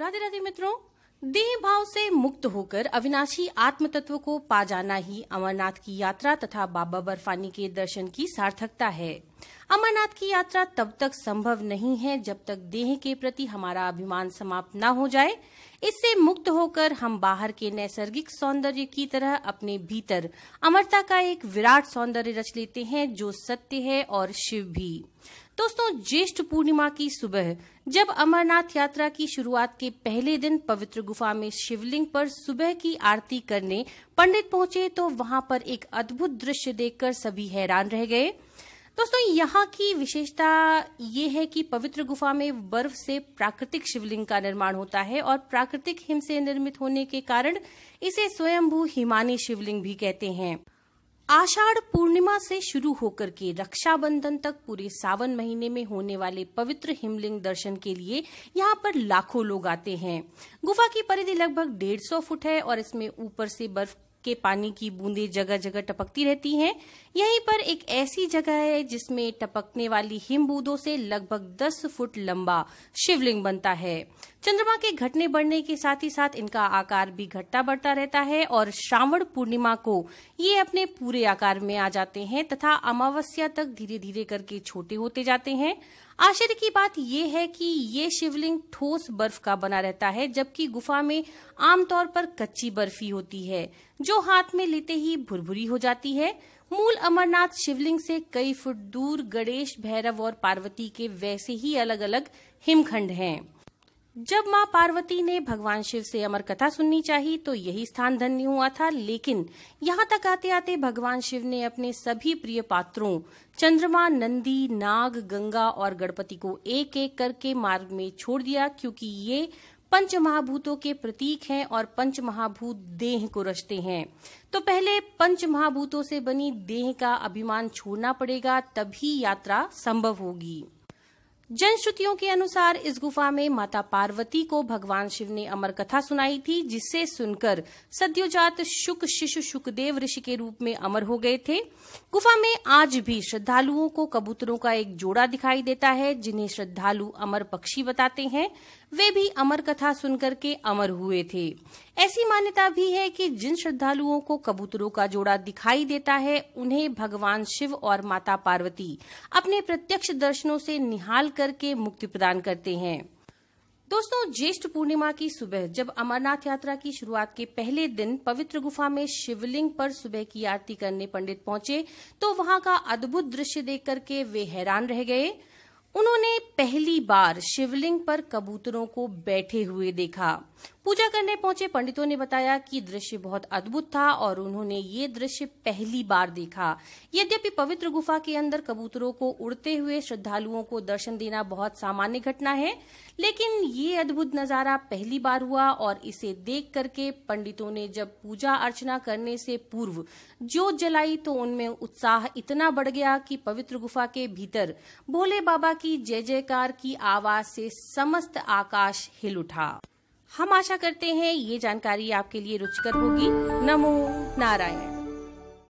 राधे राधे मित्रों देह भाव से मुक्त होकर अविनाशी आत्म तत्व को पा जाना ही अमरनाथ की यात्रा तथा बाबा बर्फानी के दर्शन की सार्थकता है अमरनाथ की यात्रा तब तक संभव नहीं है जब तक देह के प्रति हमारा अभिमान समाप्त न हो जाए इससे मुक्त होकर हम बाहर के नैसर्गिक सौंदर्य की तरह अपने भीतर अमरता का एक विराट सौंदर्य रच लेते हैं जो सत्य है और शिव भी दोस्तों ज्येष्ठ पूर्णिमा की सुबह जब अमरनाथ यात्रा की शुरुआत के पहले दिन पवित्र गुफा में शिवलिंग पर सुबह की आरती करने पंडित पहुंचे तो वहां पर एक अद्भुत दृश्य देखकर सभी हैरान रह गए दोस्तों यहाँ की विशेषता ये है कि पवित्र गुफा में बर्फ से प्राकृतिक शिवलिंग का निर्माण होता है और प्राकृतिक हिम से निर्मित होने के कारण इसे स्वयंभू हिमानी शिवलिंग भी कहते हैं आषाढ़ पूर्णिमा से शुरू होकर के रक्षाबंधन तक पूरे सावन महीने में होने वाले पवित्र हिमलिंग दर्शन के लिए यहाँ पर लाखों लोग आते हैं गुफा की परिधि लगभग डेढ़ सौ फुट है और इसमें ऊपर से बर्फ के पानी की बूंदे जगह जगह टपकती रहती हैं यहीं पर एक ऐसी जगह है जिसमें टपकने वाली हिमबूदों से लगभग 10 फुट लंबा शिवलिंग बनता है चंद्रमा के घटने बढ़ने के साथ ही साथ इनका आकार भी घटता बढ़ता रहता है और श्रावण पूर्णिमा को ये अपने पूरे आकार में आ जाते हैं तथा अमावस्या तक धीरे धीरे करके छोटे होते जाते हैं आश्चर्य की बात यह है कि ये शिवलिंग ठोस बर्फ का बना रहता है जबकि गुफा में आमतौर पर कच्ची बर्फी होती है जो हाथ में लेते ही भुरभुरी हो जाती है मूल अमरनाथ शिवलिंग से कई फुट दूर गणेश भैरव और पार्वती के वैसे ही अलग अलग हिमखंड हैं। जब माँ पार्वती ने भगवान शिव से अमर कथा सुननी चाहिए तो यही स्थान धन्य हुआ था लेकिन यहाँ तक आते आते भगवान शिव ने अपने सभी प्रिय पात्रों चंद्रमा नंदी नाग गंगा और गणपति को एक एक करके मार्ग में छोड़ दिया क्योंकि ये पंच महाभूतों के प्रतीक हैं और पंच महाभूत देह को रचते हैं तो पहले पंच महाभूतों से बनी देह का अभिमान छोड़ना पड़ेगा तभी यात्रा संभव होगी जनश्रुतियों के अनुसार इस गुफा में माता पार्वती को भगवान शिव ने अमर कथा सुनाई थी जिसे सुनकर सद्योजात शुक शिशु शुकदेव ऋषि के रूप में अमर हो गए थे गुफा में आज भी श्रद्धालुओं को कबूतरों का एक जोड़ा दिखाई देता है जिन्हें श्रद्धालु अमर पक्षी बताते हैं वे भी अमर कथा सुनकर के अमर हुए थे ऐसी मान्यता भी है कि जिन श्रद्धालुओं को कबूतरों का जोड़ा दिखाई देता है उन्हें भगवान शिव और माता पार्वती अपने प्रत्यक्ष दर्शनों से निहाल करके मुक्ति प्रदान करते हैं दोस्तों ज्येष्ठ पूर्णिमा की सुबह जब अमरनाथ यात्रा की शुरुआत के पहले दिन पवित्र गुफा में शिवलिंग पर सुबह की आरती करने पंडित पहुंचे तो वहां का अद्भुत दृश्य देख करके वे हैरान रह गए उन्होंने पहली बार शिवलिंग पर कबूतरों को बैठे हुए देखा पूजा करने पहुंचे पंडितों ने बताया कि दृश्य बहुत अद्भुत था और उन्होंने ये दृश्य पहली बार देखा यद्यपि पवित्र गुफा के अंदर कबूतरों को उड़ते हुए श्रद्धालुओं को दर्शन देना बहुत सामान्य घटना है लेकिन ये अद्भुत नजारा पहली बार हुआ और इसे देख करके पंडितों ने जब पूजा अर्चना करने से पूर्व जोत जलाई तो उनमें उत्साह इतना बढ़ गया कि पवित्र गुफा के भीतर भोले बाबा की जय जयकार की आवाज से समस्त आकाश हिल उठा हम आशा करते हैं ये जानकारी आपके लिए रुचिकर होगी नमो नारायण